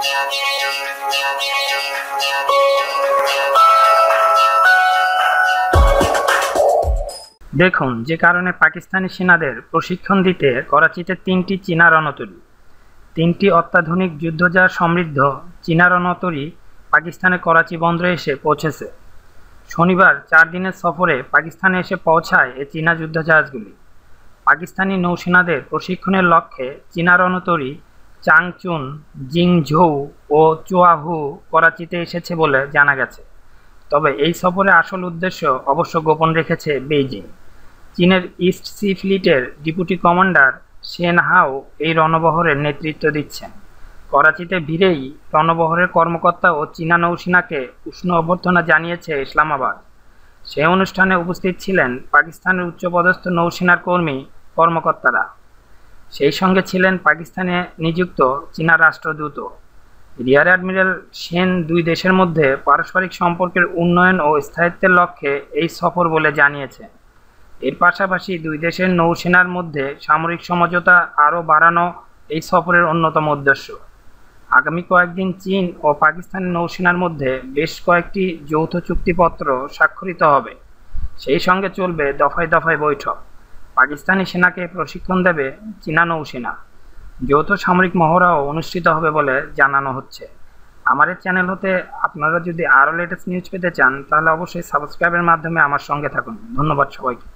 দেখুন যে কারণে পাকিস্তানি সেনাদের প্রশিক্ষণ দিতে করাচিতে তিনটি চীনা রণতরী তিনটি অত্যাধুনিক যুদ্ধজাহাজ সমৃদ্ধ চীনা রণতরী পাকিস্তানের করাচি বন্দরে এসে পৌঁছেছে শনিবার চার দিনের সফরে পাকিস্তানে এসে পৌঁছায় এই চীনা যুদ্ধজাহাজগুলি পাকিস্তানি নৌসেনাদের প্রশিক্ষণের লক্ষ্যে চীনা রণতরী চাংচুন জিংঝৌ ও চুয়াহু করাচিতে এসেছে বলে জানা গেছে তবে এই সফরে আসল উদ্দেশ্য অবশ্য গোপন রেখেছে বেইজিং চীনের ইস্ট সি ফ্লিটের ডিপুটি কমান্ডার সেন হাও এই রণবহরের নেতৃত্ব দিচ্ছেন করাচিতে ভিড়েই রণবহরের কর্মকর্তা ও চীনা নৌসেনাকে উষ্ণ অভ্যর্থনা জানিয়েছে ইসলামাবাদ সে অনুষ্ঠানে উপস্থিত ছিলেন পাকিস্তানের উচ্চপদস্থ নৌসেনার কর্মী কর্মকর্তারা সেই সঙ্গে ছিলেন পাকিস্তানে নিযুক্ত চীনা রাষ্ট্রদূত রিয়ার অ্যাডমিরাল সেন দুই দেশের মধ্যে পারস্পরিক সম্পর্কের উন্নয়ন ও স্থায়িত্বের লক্ষ্যে এই সফর বলে জানিয়েছে এর পাশাপাশি দুই দেশের নৌসেনার মধ্যে সামরিক সমঝোতা আরও বাড়ানো এই সফরের অন্যতম উদ্দেশ্য আগামী কয়েকদিন চীন ও পাকিস্তান নৌসেনার মধ্যে বেশ কয়েকটি যৌথ চুক্তিপত্র স্বাক্ষরিত হবে সেই সঙ্গে চলবে দফায় দফায় বৈঠক পাকিস্তানি সেনাকে প্রশিক্ষণ দেবে চীনা নৌসেনা যৌথ সামরিক মহড়াও অনুষ্ঠিত হবে বলে জানানো হচ্ছে আমার চ্যানেল হতে আপনারা যদি আরও লেটেস্ট নিউজ পেতে চান তাহলে অবশ্যই সাবস্ক্রাইবের মাধ্যমে আমার সঙ্গে থাকুন ধন্যবাদ সবাইকে